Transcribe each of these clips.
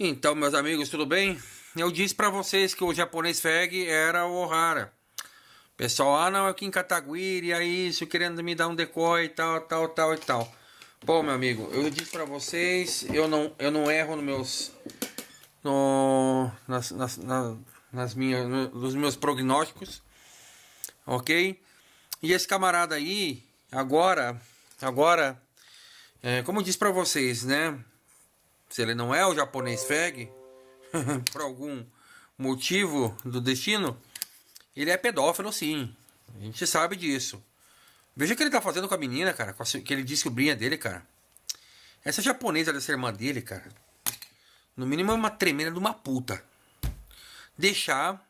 Então, meus amigos, tudo bem? Eu disse para vocês que o japonês FEG era o Ohara. Pessoal, ah não, aqui é em Cataguiri, é isso, querendo me dar um decoy e tal, tal, tal e tal. Bom, meu amigo, eu disse para vocês, eu não, eu não erro nos meus... No, nas, nas, nas minhas, nos meus prognósticos, ok? E esse camarada aí, agora, agora, é, como eu disse para vocês, né? se ele não é o japonês feg, por algum motivo do destino, ele é pedófilo sim. A gente sabe disso. Veja o que ele tá fazendo com a menina, cara. Que ele disse que o brinha dele, cara. Essa japonesa dessa irmã dele, cara. No mínimo é uma tremenda de uma puta. Deixar.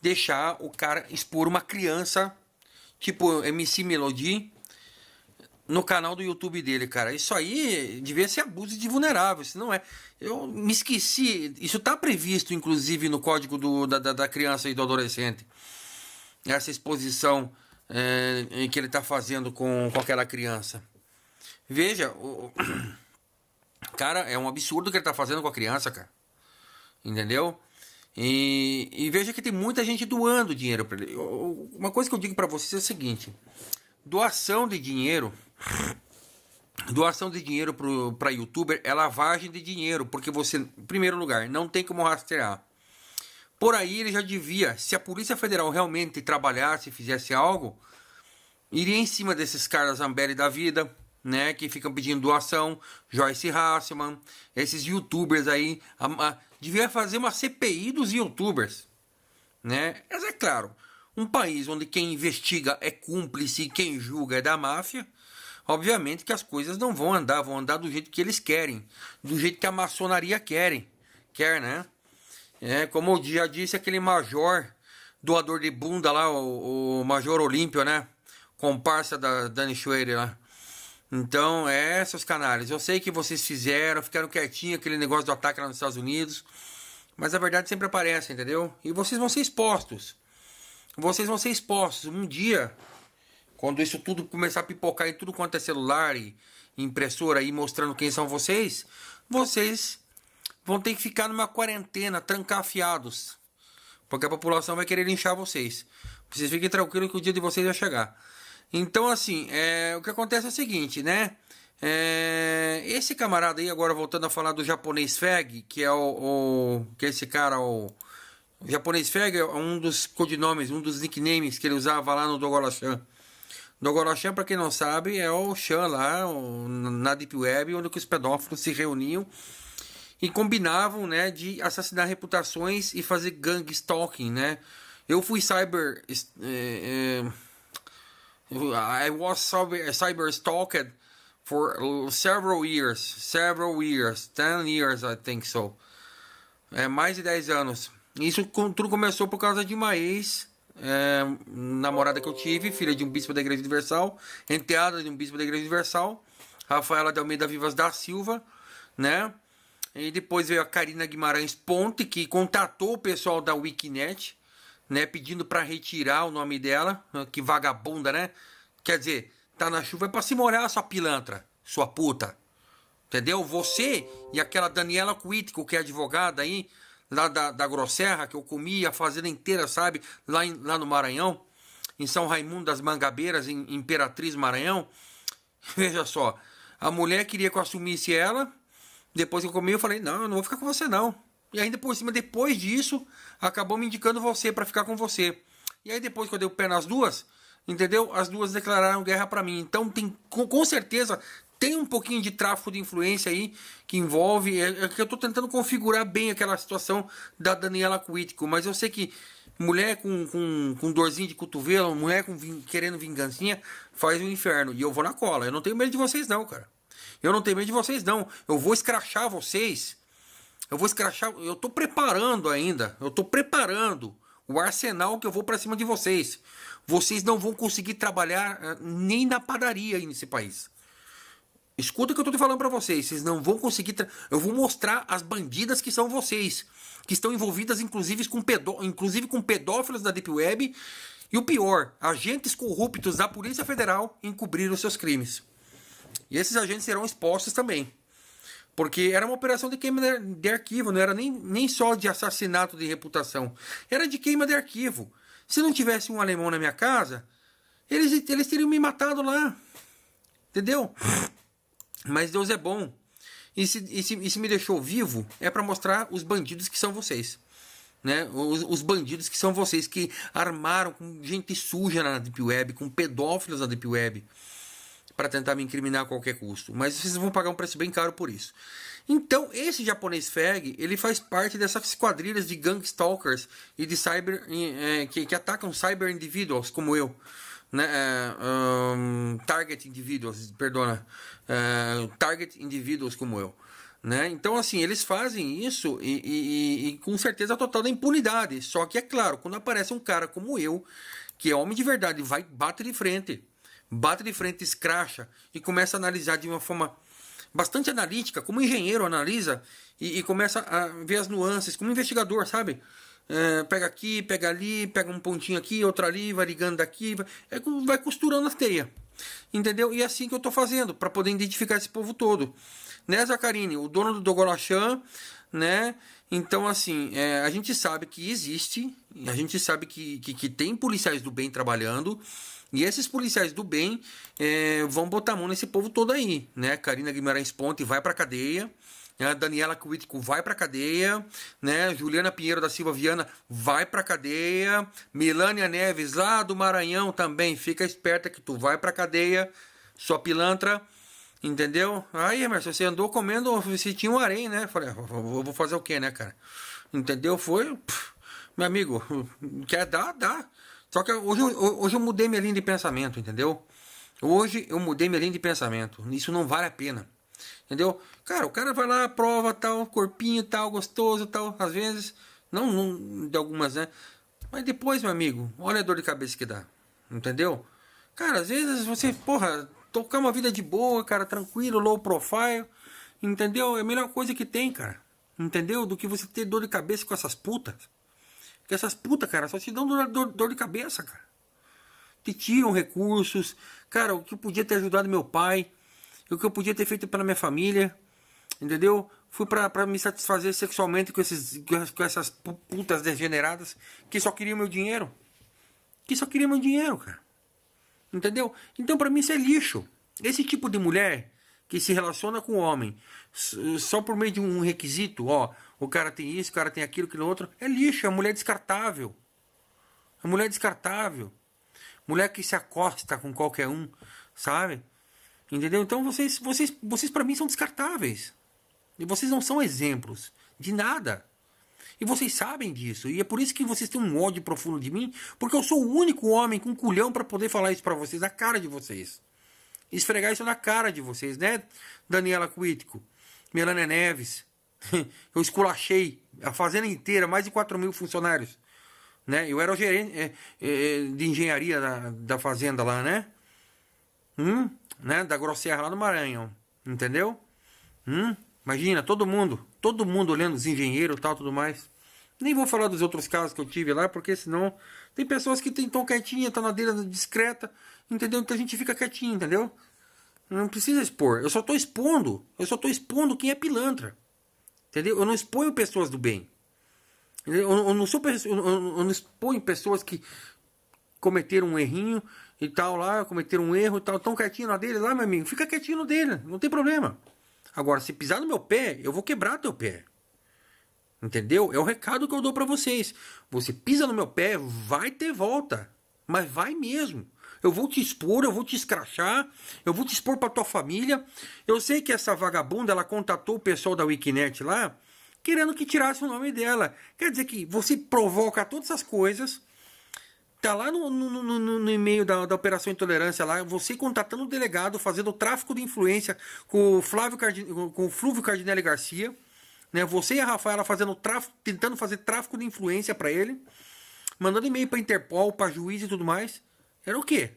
Deixar o cara expor uma criança. Tipo MC Melody no canal do YouTube dele, cara. Isso aí devia ser abuso de vulnerável, se não é. Eu me esqueci. Isso está previsto, inclusive, no código do, da, da, criança e do adolescente. Essa exposição é, que ele está fazendo com, com aquela criança. Veja, o, cara, é um absurdo que ele está fazendo com a criança, cara. Entendeu? E, e veja que tem muita gente doando dinheiro para ele. Uma coisa que eu digo para vocês é o seguinte: doação de dinheiro Doação de dinheiro para youtuber é lavagem de dinheiro, porque você, em primeiro lugar, não tem como rastrear. Por aí ele já devia, se a Polícia Federal realmente trabalhasse, fizesse algo, iria em cima desses caras Zambelli da vida, né, que ficam pedindo doação, Joyce Hasselman, esses youtubers aí, a, a, devia fazer uma CPI dos youtubers, né? Mas é claro, um país onde quem investiga é cúmplice e quem julga é da máfia, obviamente que as coisas não vão andar, vão andar do jeito que eles querem, do jeito que a maçonaria querem, quer, né? É, como eu já disse, aquele major doador de bunda lá, o, o Major Olímpio, né? Comparsa da Dani Schwerer lá. Então, é, seus canários, eu sei que vocês fizeram, ficaram quietinhos, aquele negócio do ataque lá nos Estados Unidos, mas a verdade sempre aparece, entendeu? E vocês vão ser expostos. Vocês vão ser expostos. Um dia quando isso tudo começar a pipocar em tudo quanto é celular e impressora aí mostrando quem são vocês, vocês vão ter que ficar numa quarentena, afiados, Porque a população vai querer linchar vocês. Vocês fiquem tranquilos que o dia de vocês vai chegar. Então, assim, é, o que acontece é o seguinte, né? É, esse camarada aí, agora voltando a falar do japonês Feg, que é o, o que é esse cara, o, o japonês Feg é um dos codinomes, um dos nicknames que ele usava lá no Dogolashan. Dogorochan, para quem não sabe, é o Chan lá na Deep Web, onde os pedófilos se reuniam e combinavam né, de assassinar reputações e fazer gang stalking. Né? Eu fui cyber. Eh, eh, I was cyber, cyber stalked for several years. Several years. ten years, I think so. É, mais de 10 anos. Isso tudo começou por causa de uma ex é, namorada que eu tive, filha de um bispo da Igreja Universal, enteada de um bispo da Igreja Universal, Rafaela de Almeida Vivas da Silva, né? E depois veio a Karina Guimarães Ponte, que contatou o pessoal da Wikinet, né? Pedindo para retirar o nome dela, né? que vagabunda, né? Quer dizer, tá na chuva é pra se morar, sua pilantra, sua puta. Entendeu? Você e aquela Daniela Quitico, que é advogada aí, lá da, da Grosserra, que eu comia a fazenda inteira, sabe? Lá, em, lá no Maranhão, em São Raimundo das Mangabeiras, em Imperatriz Maranhão. Veja só, a mulher queria que eu assumisse ela. Depois que eu comi, eu falei: não, eu não vou ficar com você, não. E ainda por cima, depois disso, acabou me indicando você para ficar com você. E aí depois que eu dei o pé nas duas, entendeu? As duas declararam guerra para mim. Então tem com, com certeza tem um pouquinho de tráfico de influência aí que envolve. É, é que eu estou tentando configurar bem aquela situação da Daniela Cuítico, mas eu sei que mulher com, com, com dorzinho de cotovelo, mulher com querendo vingancinha, faz um inferno. E eu vou na cola. Eu não tenho medo de vocês, não, cara. Eu não tenho medo de vocês, não. Eu vou escrachar vocês. Eu vou escrachar. Eu estou preparando ainda. Eu estou preparando o arsenal que eu vou para cima de vocês. Vocês não vão conseguir trabalhar eh, nem na padaria aí nesse país. Escuta o que eu estou falando para vocês. Vocês não vão conseguir. Tra... Eu vou mostrar as bandidas que são vocês. Que estão envolvidas, inclusive, com, pedó... inclusive com pedófilos da Deep Web. E o pior, agentes corruptos da Polícia Federal encobriram seus crimes. E esses agentes serão expostos também. Porque era uma operação de queima de arquivo, não era nem, nem só de assassinato de reputação. Era de queima de arquivo. Se não tivesse um alemão na minha casa, eles, eles teriam me matado lá. Entendeu? Mas Deus é bom. E se, e se, e se me deixou vivo, é para mostrar os bandidos que são vocês. Né? Os, os, bandidos que são vocês que armaram com gente suja na Deep Web, com pedófilos na Deep Web, para tentar me incriminar a qualquer custo. Mas vocês vão pagar um preço bem caro por isso. Então, esse japonês fag, ele faz parte dessas quadrilhas de gang stalkers e de cyber eh, que, que atacam cyber individuals como eu né, um, é, target individuals, perdona, uh, target individuals como eu. Né? Então, assim, eles fazem isso e, e, e, com certeza total da impunidade. Só que, é claro, quando aparece um cara como eu, que é homem de verdade, vai bate de frente, bate de frente, escracha e começa a analisar de uma forma bastante analítica, como engenheiro analisa e, e começa a ver as nuances, como investigador, sabe? É, pega aqui, pega ali, pega um pontinho aqui, outro ali, vai ligando daqui, vai, é vai costurando a teia. Entendeu? E é assim que eu estou fazendo, para poder identificar esse povo todo. Né, Zacarine? O dono do Dogorachan, né? Então, assim, é, a gente sabe que existe, a gente sabe que, que, que, tem policiais do bem trabalhando, e esses policiais do bem é, vão botar a mão nesse povo todo aí, né? Karina Guimarães Ponte vai pra cadeia, né? Daniela Kuitko vai para cadeia, né? Juliana Pinheiro da Silva Viana vai para cadeia, Milânia Neves lá do Maranhão também, fica esperta que tu vai para cadeia, sua pilantra, entendeu? Aí, Emerson, você andou comendo, você tinha um harém, né? Falei, ah, vou fazer o quê, né, cara? Entendeu? Foi, pff, meu amigo, quer dar, dá. Só que hoje, hoje eu mudei minha linha de pensamento, entendeu? Hoje eu mudei minha linha de pensamento. Isso não vale a pena. Entendeu? Cara, o cara vai lá, prova tal, corpinho tal, gostoso tal, às vezes, não, não de algumas, né? Mas depois, meu amigo, olha a dor de cabeça que dá. Entendeu? Cara, às vezes você, porra, tocar uma vida de boa, cara, tranquilo, low profile, entendeu? É a melhor coisa que tem, cara. Entendeu? Do que você ter dor de cabeça com essas putas. Porque essas putas, cara, só te dão dor, dor, dor de cabeça, cara. Te tiram recursos. Cara, o que podia ter ajudado meu pai o que eu podia ter feito pela minha família, entendeu? Fui para me satisfazer sexualmente com, esses, com essas putas degeneradas que só queriam meu dinheiro. Que só queriam meu dinheiro, cara. Entendeu? Então para mim isso é lixo. Esse tipo de mulher que se relaciona com o homem só por meio de um requisito, ó, o cara tem isso, o cara tem aquilo, aquilo outro, é lixo, é mulher descartável. É mulher descartável. Mulher que se acosta com qualquer um, sabe? Entendeu? Então vocês, vocês, vocês para mim são descartáveis. E vocês não são exemplos de nada. E vocês sabem disso. E é por isso que vocês têm um ódio profundo de mim, porque eu sou o único homem com um culhão para poder falar isso para vocês, na cara de vocês. Esfregar isso na cara de vocês, né? Daniela Quítico, Melania Neves. eu esculachei a fazenda inteira, mais de 4 mil funcionários. Né? Eu era o gerente é, é, de engenharia da, da fazenda lá, né? Hum? né, da Grosserra lá no Maranhão, entendeu? Hum? Imagina, todo mundo, todo mundo olhando os engenheiros e tal, tudo mais. Nem vou falar dos outros casos que eu tive lá, porque senão tem pessoas que estão quietinha, estão na dele discreta, entendeu? Então a gente fica quietinho, entendeu? Não precisa expor. Eu só estou expondo, eu só estou expondo quem é pilantra, entendeu? Eu não exponho pessoas do bem. Eu, eu, não, sou, eu, eu não exponho pessoas que cometeram um errinho e tal lá, cometeram um erro e tal, tão quietinho na dele lá, meu amigo, fica quietinho no dele, não tem problema. Agora, se pisar no meu pé, eu vou quebrar teu pé. Entendeu? É o recado que eu dou para vocês. Você pisa no meu pé, vai ter volta, mas vai mesmo. Eu vou te expor, eu vou te escrachar, eu vou te expor para tua família. Eu sei que essa vagabunda, ela contatou o pessoal da Wikinet lá, querendo que tirasse o nome dela. Quer dizer que você provoca todas essas coisas, Tá lá no, no, no, no e-mail da, da, Operação Intolerância, lá, você contratando o um delegado, fazendo tráfico de influência com o, Flávio Cardin... com o Flúvio Cardinelli Garcia. Né? Você e a Rafaela fazendo tráfico, tentando fazer tráfico de influência para ele, mandando e-mail para Interpol, para juiz e tudo mais. Era o quê?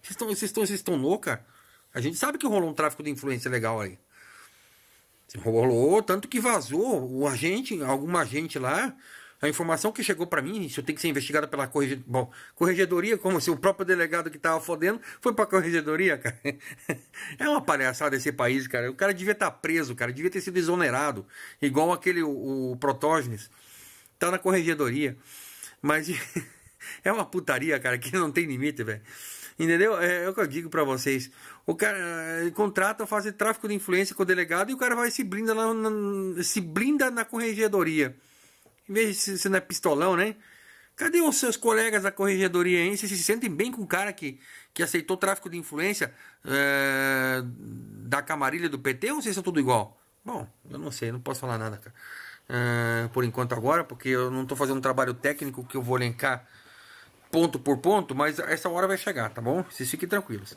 Vocês estão, vocês estão, louca? A gente sabe que rolou um tráfico de influência legal aí. Rolou, tanto que vazou o agente, alguma agente lá, a informação que chegou para mim, isso tem que ser investigado pela corregedoria. Bom, corregedoria, como se o próprio delegado que tava fodendo foi pra corregedoria, cara. É uma palhaçada esse país, cara. O cara devia estar tá preso, cara. Devia ter sido exonerado. Igual aquele, o, o Protógenes. Tá na corregedoria. Mas é uma putaria, cara, que não tem limite, velho. Entendeu? É, é, o que eu digo para vocês. O cara eh, contrata, faz tráfico de influência com o delegado e o cara vai se blinda lá, na se blinda na corregedoria. Em vez de você não é pistolão, né? Cadê os seus colegas da corregedoria aí? Vocês se sentem bem com o cara que, que aceitou tráfico de influência é, da camarilha do PT ou vocês são tudo igual? Bom, eu não sei, não posso falar nada, cara. É, por enquanto agora, porque eu não estou fazendo um trabalho técnico que eu vou elencar ponto por ponto, mas essa hora vai chegar, tá bom? Vocês fiquem tranquilos.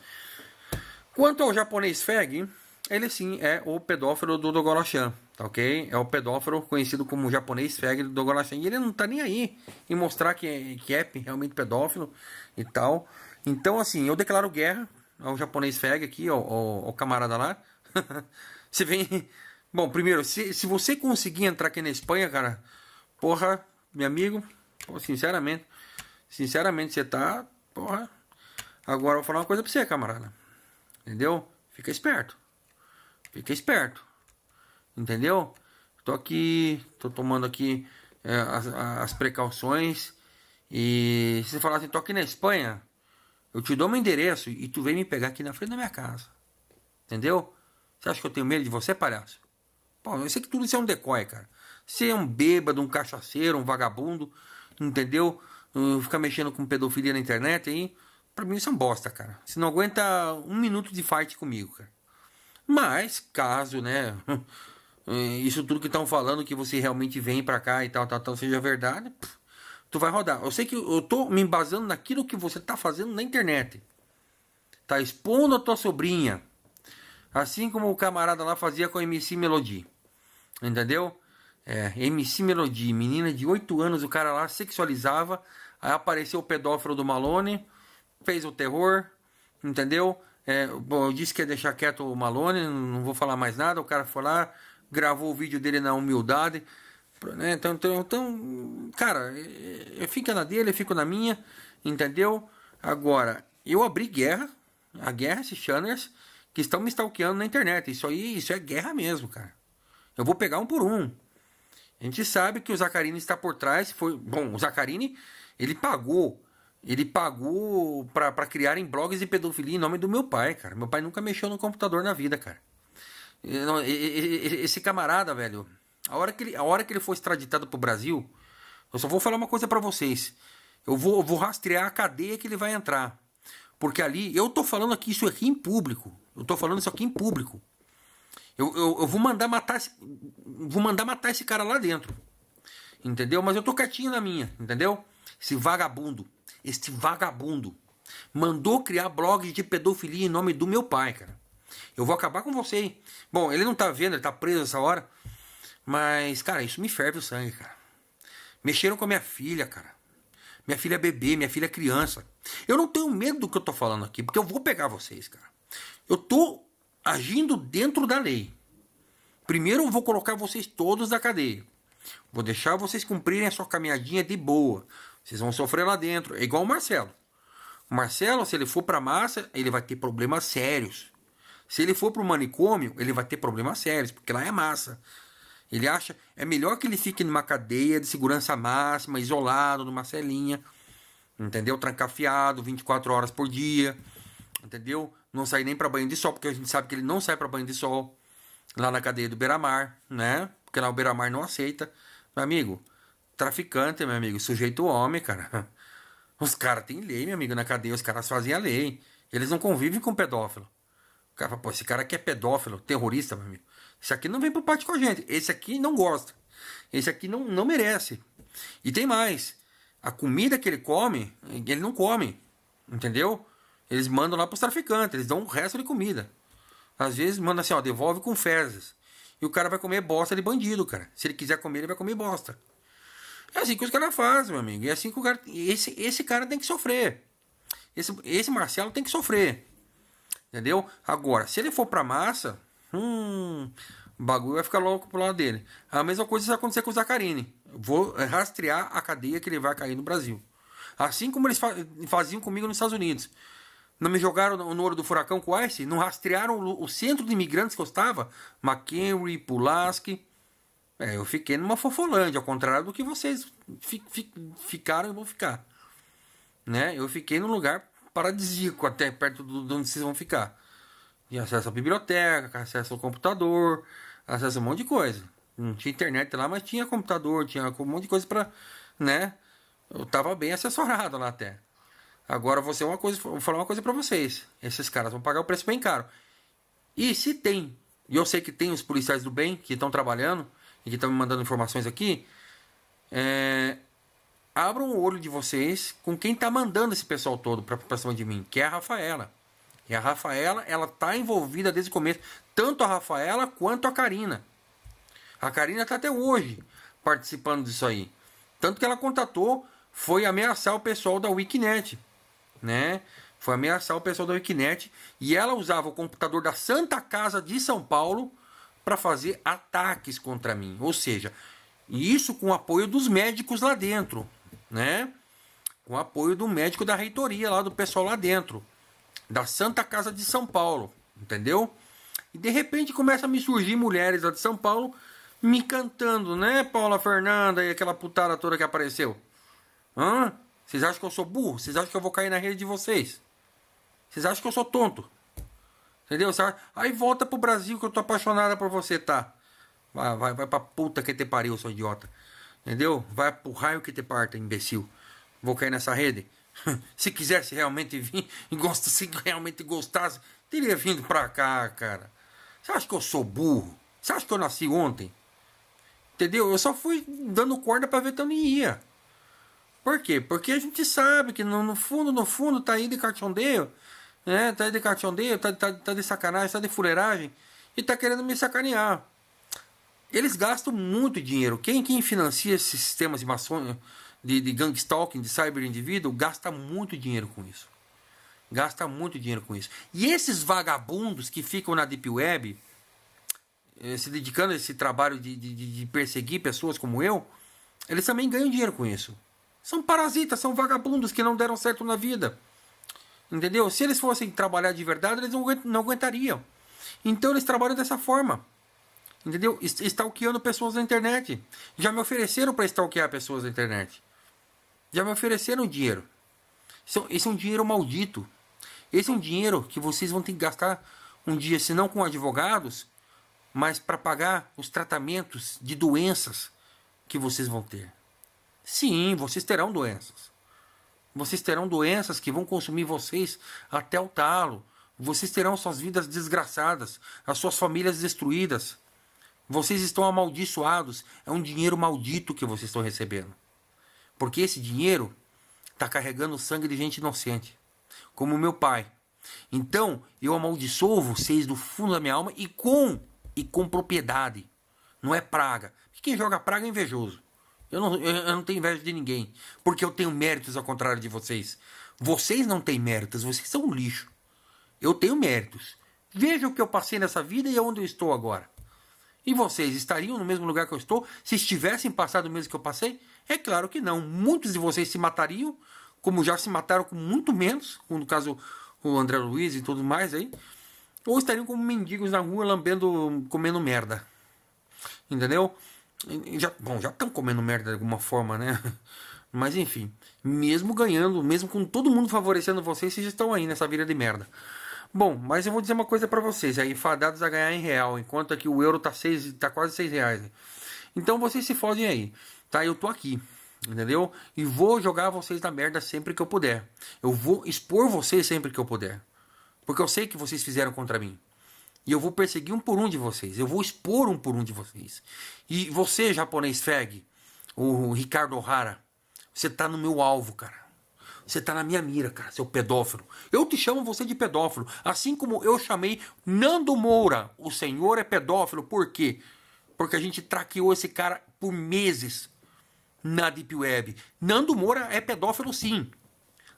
Quanto ao japonês Feg, ele sim é o pedófilo do Dogorochan. Tá ok? É o pedófilo conhecido como japonês fag do Gorachan. E ele não tá nem aí em mostrar que é, que é realmente pedófilo e tal. Então, assim, eu declaro guerra ao japonês fag aqui, ao, ao, ao camarada lá. você vem. Bom, primeiro, se, se você conseguir entrar aqui na Espanha, cara, porra, meu amigo, sinceramente, sinceramente, você tá. Porra. Agora eu vou falar uma coisa pra você, camarada. Entendeu? Fica esperto. Fica esperto entendeu? Tô aqui, tô tomando aqui é, as, as, precauções. E se você falar assim, tô aqui na Espanha, eu te dou meu endereço e tu vem me pegar aqui na frente da minha casa. Entendeu? Você acha que eu tenho medo de você, palhaço? Pô, eu sei que tudo isso é um decoy, cara. Você é um bêbado, um cachaceiro, um vagabundo, entendeu? Ficar mexendo com pedofilia na internet aí. Pra mim isso é um bosta, cara. Você não aguenta um minuto de fight comigo, cara. Mas, caso, né? É, isso tudo que estão falando que você realmente vem para cá e tal, tal, tal, seja verdade, pff, tu vai rodar. Eu sei que eu tô me embasando naquilo que você tá fazendo na internet. Tá expondo a tua sobrinha. Assim como o camarada lá fazia com a MC Melody. Entendeu? É, MC Melody, menina de 8 anos, o cara lá sexualizava. Aí apareceu o pedófilo do Malone, fez o terror, entendeu? É, bom, eu disse que ia deixar quieto o Malone, não vou falar mais nada. O cara foi lá, gravou o vídeo dele na humildade. Né? Então, então, então, cara, eu é, é, fico na dele, eu fico na minha, entendeu? Agora, eu abri guerra, a guerra esses channers que estão me stalkeando na internet. Isso aí, isso é guerra mesmo, cara. Eu vou pegar um por um. A gente sabe que o Zacarini está por trás. Foi bom, o Zacarini ele pagou, ele pagou para criarem blogs de pedofilia em nome do meu pai, cara. Meu pai nunca mexeu no computador na vida, cara. Esse camarada, velho, a hora que ele, a hora que ele for extraditado pro Brasil, eu só vou falar uma coisa para vocês. Eu vou, vou rastrear a cadeia que ele vai entrar. Porque ali, eu tô falando aqui isso aqui em público. Eu tô falando isso aqui em público. Eu, eu, eu vou mandar matar esse, vou mandar matar esse cara lá dentro. Entendeu? Mas eu tô quietinho na minha, entendeu? Esse vagabundo, esse vagabundo mandou criar blog de pedofilia em nome do meu pai, cara. Eu vou acabar com você, hein? Bom, ele não tá vendo, ele tá preso essa hora. Mas, cara, isso me ferve o sangue, cara. Mexeram com a minha filha, cara. Minha filha é bebê, minha filha é criança. Eu não tenho medo do que eu tô falando aqui, porque eu vou pegar vocês, cara. Eu tô agindo dentro da lei. Primeiro eu vou colocar vocês todos na cadeia. Vou deixar vocês cumprirem a sua caminhadinha de boa. Vocês vão sofrer lá dentro. É igual o Marcelo. O Marcelo, se ele for pra massa, ele vai ter problemas sérios. Se ele for para o manicômio, ele vai ter problemas sérios, porque lá é massa. Ele acha é melhor que ele fique numa cadeia de segurança máxima, isolado, numa celinha, entendeu? Trancafiado 24 horas por dia, entendeu? Não sair nem para banho de sol, porque a gente sabe que ele não sai para banho de sol lá na cadeia do Beira-Mar, né? Porque lá o Beira-Mar não aceita. Meu amigo, traficante, meu amigo, sujeito homem, cara. Os caras têm lei, meu amigo, na cadeia, os caras fazem a lei. Eles não convivem com pedófilo cara fala, pô, esse cara aqui é pedófilo, terrorista, meu amigo. Esse aqui não vem pro pátio com a gente. Esse aqui não gosta. Esse aqui não, não merece. E tem mais. A comida que ele come, ele não come. Entendeu? Eles mandam lá pros traficantes, eles dão o resto de comida. Às vezes manda assim, ó, devolve com fezes. E o cara vai comer bosta de bandido, cara. Se ele quiser comer, ele vai comer bosta. É assim que os caras fazem, meu amigo. É assim que o cara. Esse, esse cara tem que sofrer. Esse, esse Marcelo tem que sofrer. Entendeu? Agora, se ele for para massa, hum, o bagulho vai ficar louco pro lado dele. A mesma coisa vai acontecer com o Zacarini. Vou rastrear a cadeia que ele vai cair no Brasil. Assim como eles faziam comigo nos Estados Unidos. Não me jogaram no ouro do furacão com o Ice? Não rastrearam o centro de imigrantes que eu estava? McHenry, Pulaski. É, eu fiquei numa fofolândia, ao contrário do que vocês fi, fi, ficaram e vão ficar. Né? Eu fiquei num lugar paradisíaco até perto do, de onde vocês vão ficar. E acesso à biblioteca, acesso ao computador, acesso a um monte de coisa. Não tinha internet lá, mas tinha computador, tinha um monte de coisa para, né? Eu tava bem assessorado lá até. Agora você uma coisa, vou falar uma coisa para vocês. Esses caras vão pagar o preço bem caro. E se tem, e eu sei que tem os policiais do bem que estão trabalhando e que estão me mandando informações aqui, é, abram o olho de vocês com quem está mandando esse pessoal todo para cima de mim, que é a Rafaela. E a Rafaela, ela está envolvida desde o começo, tanto a Rafaela quanto a Karina. A Karina está até hoje participando disso aí. Tanto que ela contatou, foi ameaçar o pessoal da Wikinet, né? Foi ameaçar o pessoal da Wikinet e ela usava o computador da Santa Casa de São Paulo para fazer ataques contra mim. Ou seja, isso com o apoio dos médicos lá dentro né? Com apoio do médico da reitoria lá do pessoal lá dentro, da Santa Casa de São Paulo, entendeu? E de repente começa a me surgir mulheres lá de São Paulo me cantando, né, Paula Fernanda e aquela putada toda que apareceu. Hã? Vocês acham que eu sou burro? Vocês acham que eu vou cair na rede de vocês? Vocês acham que eu sou tonto? Entendeu? Aí volta pro Brasil que eu tô apaixonada por você, tá? Vai, vai, vai pra puta que te pariu, seu idiota. Entendeu? Vai pro raio que te parta, imbecil. Vou cair nessa rede. se quisesse realmente vir, e gosta, se realmente gostasse, teria vindo pra cá, cara. Você acha que eu sou burro? Você acha que eu nasci ontem? Entendeu? Eu só fui dando corda pra ver eu não ia. Por quê? Porque a gente sabe que no, no fundo, no fundo, tá aí de cachondeio, né? Tá aí de cachondeio, tá, tá, tá de sacanagem, tá de fuleiragem e tá querendo me sacanear eles gastam muito dinheiro. Quem, quem financia esses sistemas de, maçon, de, de gangstalking, de cyber indivíduo, gasta muito dinheiro com isso. Gasta muito dinheiro com isso. E esses vagabundos que ficam na Deep Web, eh, se dedicando a esse trabalho de, de, de perseguir pessoas como eu, eles também ganham dinheiro com isso. São parasitas, são vagabundos que não deram certo na vida. Entendeu? Se eles fossem trabalhar de verdade, eles não aguentariam. Então eles trabalham dessa forma. Entendeu? Estalqueando pessoas na internet. Já me ofereceram para stalkear pessoas na internet. Já me ofereceram dinheiro. Esse é um dinheiro maldito. Esse é um dinheiro que vocês vão ter que gastar um dia, se não com advogados, mas para pagar os tratamentos de doenças que vocês vão ter. Sim, vocês terão doenças. Vocês terão doenças que vão consumir vocês até o talo. Vocês terão suas vidas desgraçadas, as suas famílias destruídas. Vocês estão amaldiçoados. É um dinheiro maldito que vocês estão recebendo. Porque esse dinheiro está carregando o sangue de gente inocente, como meu pai. Então eu amaldiçoo vocês do fundo da minha alma e com e com propriedade. Não é praga. Quem joga praga é invejoso. Eu não, eu não tenho inveja de ninguém, porque eu tenho méritos ao contrário de vocês. Vocês não têm méritos, vocês são um lixo. Eu tenho méritos. Veja o que eu passei nessa vida e onde eu estou agora. E vocês estariam no mesmo lugar que eu estou se estivessem passado o mesmo que eu passei? É claro que não. Muitos de vocês se matariam, como já se mataram com muito menos, como no caso o André Luiz e tudo mais aí, ou estariam como mendigos na rua lambendo, comendo merda. Entendeu? Já, bom, já estão comendo merda de alguma forma, né? Mas enfim, mesmo ganhando, mesmo com todo mundo favorecendo vocês, vocês estão aí nessa vida de merda. Bom, mas eu vou dizer uma coisa para vocês aí, é fadados a ganhar em real, enquanto aqui o euro tá, seis, tá quase 6 reais. Então vocês se fodem aí, tá? Eu tô aqui, entendeu? E vou jogar vocês na merda sempre que eu puder. Eu vou expor vocês sempre que eu puder. Porque eu sei que vocês fizeram contra mim. E eu vou perseguir um por um de vocês. Eu vou expor um por um de vocês. E você, japonês feg, o Ricardo O'Hara, você tá no meu alvo, cara. Você tá na minha mira, cara, seu pedófilo. Eu te chamo você de pedófilo. Assim como eu chamei Nando Moura. O senhor é pedófilo. Por quê? Porque a gente traqueou esse cara por meses na Deep Web. Nando Moura é pedófilo, sim.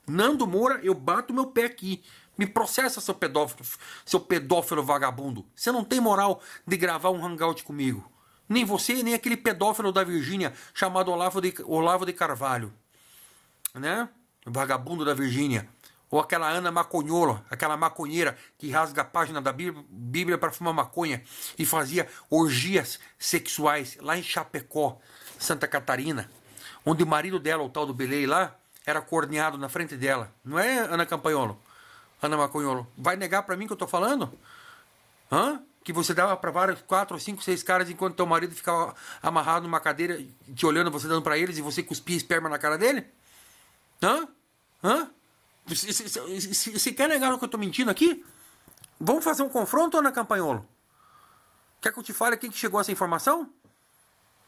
Nando Moura, eu bato meu pé aqui. Me processa, seu pedófilo, seu pedófilo vagabundo. Você não tem moral de gravar um hangout comigo. Nem você, nem aquele pedófilo da Virgínia chamado Olavo de, Olavo de Carvalho. Né? vagabundo da Virgínia, ou aquela Ana Maconhola, aquela maconheira que rasga a página da Bíblia para fumar maconha e fazia orgias sexuais lá em Chapecó, Santa Catarina, onde o marido dela, o tal do Belei lá, era corneado na frente dela. Não é Ana Campanholo? Ana Maconholo. Vai negar para mim que eu tô falando? Hã? Que você dava para vários, quatro, cinco, seis caras enquanto teu marido ficava amarrado numa cadeira, te olhando, você dando para eles e você cuspia esperma na cara dele? Hã? Hã? Você quer negar que eu estou mentindo aqui? Vamos fazer um confronto, Ana Campanholo? Quer que eu te fale quem que chegou essa informação?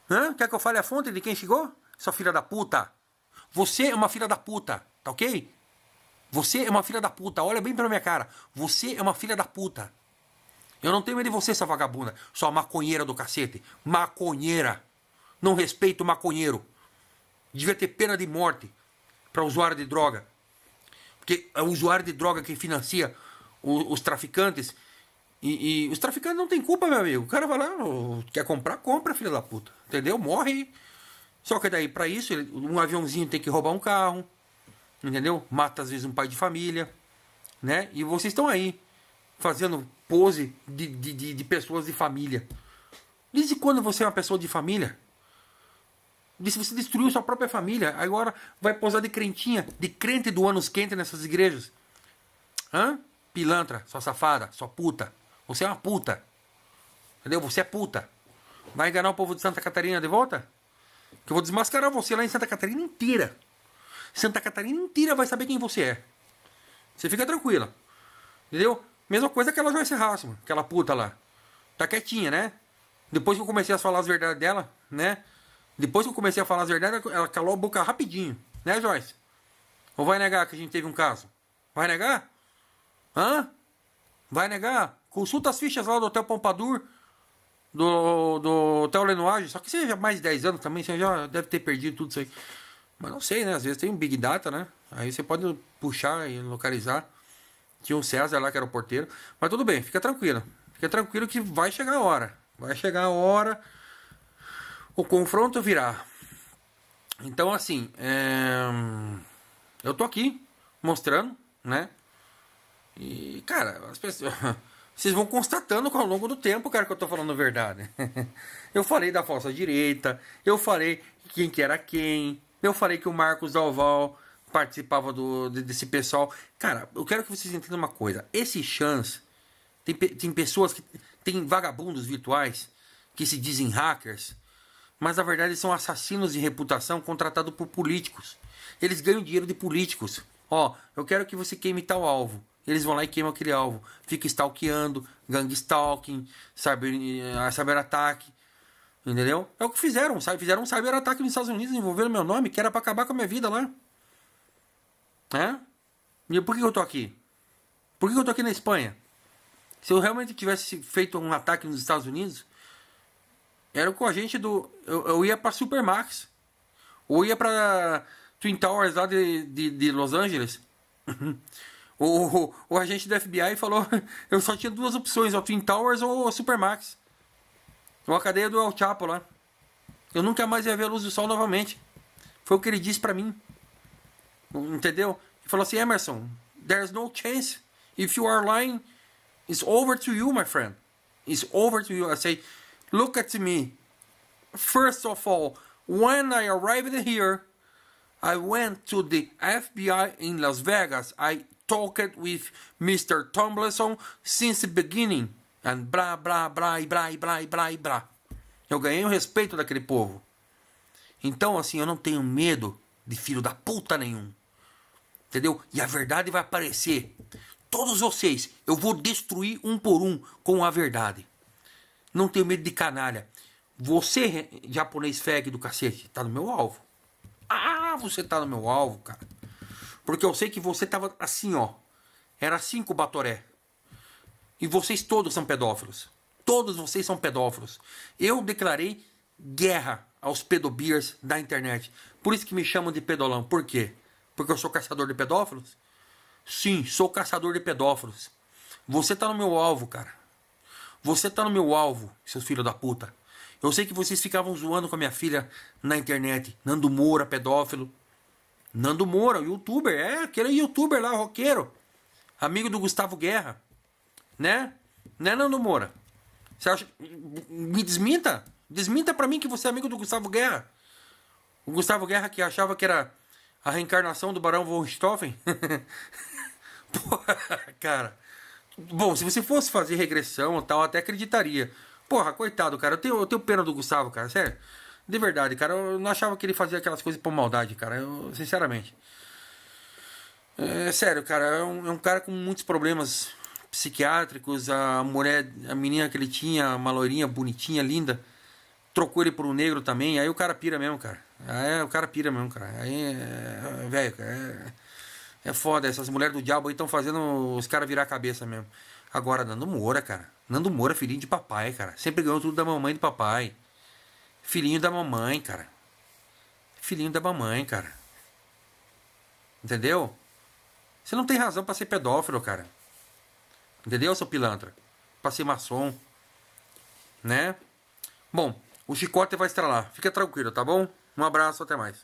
Hã? Quer que eu fale a fonte de quem chegou? Sua filha da puta. Você é uma filha da puta, tá ok? Você é uma filha da puta. Olha bem pra minha cara. Você é uma filha da puta. Eu não tenho medo de você, sua vagabunda. Sua maconheira do cacete. Maconheira. Não respeito maconheiro. Devia ter pena de morte para usuário de droga. Porque é o usuário de droga que financia os, os traficantes. E, e, os traficantes não tem culpa, meu amigo. O cara vai lá, quer comprar, compra, filho da puta. Entendeu? Morre. Só que daí, para isso, um aviãozinho tem que roubar um carro. Entendeu? Mata às vezes um pai de família. Né? E vocês estão aí fazendo pose de, de, de, de pessoas de família. Desde quando você é uma pessoa de família. Se você destruiu sua própria família, agora vai posar de crentinha, de crente do ano quente nessas igrejas. Hã? Pilantra, sua safada, sua puta. Você é uma puta. Entendeu? Você é puta. Vai enganar o povo de Santa Catarina de volta? Que eu vou desmascarar você lá em Santa Catarina inteira. Santa Catarina inteira vai saber quem você é. Você fica tranquila. Entendeu? Mesma coisa que ela Joyce Hassman, aquela puta lá. Tá quietinha, né? Depois que eu comecei a falar as verdades dela, né? Depois que eu comecei a falar as verdades, ela calou a boca rapidinho. Né, Joyce? Ou vai negar que a gente teve um caso? Vai negar? Hã? Vai negar? Consulta as fichas lá do Hotel Pompadour, do, do Hotel Lenoage. Só que você já mais de 10 anos também, você já deve ter perdido tudo isso aí. Mas não sei, né? Às vezes tem um Big Data, né? Aí você pode puxar e localizar. Tinha um César lá que era o porteiro. Mas tudo bem, fica tranquilo. Fica tranquilo que vai chegar a hora. Vai chegar a hora o confronto virá. Então, assim, é... eu tô aqui mostrando, né? E, cara, as pessoas. Vocês vão constatando ao longo do tempo, cara, que eu tô falando a verdade. eu falei da falsa direita, eu falei quem que era quem, eu falei que o Marcos Dalval participava do, desse pessoal. Cara, eu quero que vocês entendam uma coisa. Esse chance. Tem, tem pessoas que. Tem vagabundos virtuais que se dizem hackers mas na verdade são assassinos de reputação contratados por políticos. Eles ganham dinheiro de políticos. Ó, oh, eu quero que você queime tal alvo. Eles vão lá e queimam aquele alvo. Fica stalkeando, gang stalking, eh, cyber, ataque. Entendeu? É o que fizeram, sabe? Fizeram um cyber ataque nos Estados Unidos, envolveram meu nome, que era para acabar com a minha vida lá. É? E por que eu tô aqui? Por que eu tô aqui na Espanha? Se eu realmente tivesse feito um ataque nos Estados Unidos, era com a gente do. Eu, eu ia pra Supermax. Ou ia pra Twin Towers lá de, de, de Los Angeles. o, o, agente do FBI falou: eu só tinha duas opções, o Twin Towers ou Supermax. Ou a cadeia do El Chapo lá. Eu nunca mais ia ver a luz do sol novamente. Foi o que ele disse para mim. Entendeu? Ele falou assim: Emerson, there's no chance. If you are lying, it's over to you, my friend. It's over to you. I say, Look at me. First of all, when I arrived here, I went to the FBI in Las Vegas. I talked with Mr. Tomlinson since the beginning. And bra, bra, bra, bra, bra, bra, bra. Eu ganhei o respeito daquele povo. Então, assim, eu não tenho medo de filho da puta nenhum. Entendeu? E a verdade vai aparecer. Todos vocês, eu vou destruir um por um com a verdade. Não tenho medo de canalha. Você, japonês fag do cacete, tá no meu alvo. Ah, você tá no meu alvo, cara. Porque eu sei que você tava assim, ó. Era cinco assim batoré. E vocês todos são pedófilos. Todos vocês são pedófilos. Eu declarei guerra aos pedobeers da internet. Por isso que me chamam de pedolão. Por quê? Porque eu sou caçador de pedófilos? Sim, sou caçador de pedófilos. Você tá no meu alvo, cara. Você tá no meu alvo, seus filhos da puta. Eu sei que vocês ficavam zoando com a minha filha na internet. Nando Moura, pedófilo. Nando Moura, youtuber, é, aquele youtuber lá, roqueiro. Amigo do Gustavo Guerra. Né? Né, Nando Moura? Você acha. Me desminta? Desminta pra mim que você é amigo do Gustavo Guerra. O Gustavo Guerra que achava que era a reencarnação do Barão von Richthofen. Porra, cara. Bom, se você fosse fazer regressão ou tal, até acreditaria. Porra, coitado, cara. Eu tenho, eu tenho pena do Gustavo, cara. Sério. De verdade, cara. Eu não achava que ele fazia aquelas coisas por maldade, cara. Eu, sinceramente. É sério, cara. É um, é um cara com muitos problemas psiquiátricos. A mulher, a menina que ele tinha, uma loirinha bonitinha, linda. Trocou ele por um negro também. Aí o cara pira mesmo, cara. Aí o cara pira mesmo, cara. Aí, é, é, é velho, cara. É... É foda, essas mulheres do diabo aí estão fazendo os caras virar a cabeça mesmo. Agora, Nando Moura, cara. Nando Moura, filhinho de papai, cara. Sempre ganhou tudo da mamãe e do papai. Filhinho da mamãe, cara. Filhinho da mamãe, cara. Entendeu? Você não tem razão para ser pedófilo, cara. Entendeu, seu pilantra? Pra ser maçom. Né? Bom, o chicote vai estralar. Fica tranquilo, tá bom? Um abraço, até mais.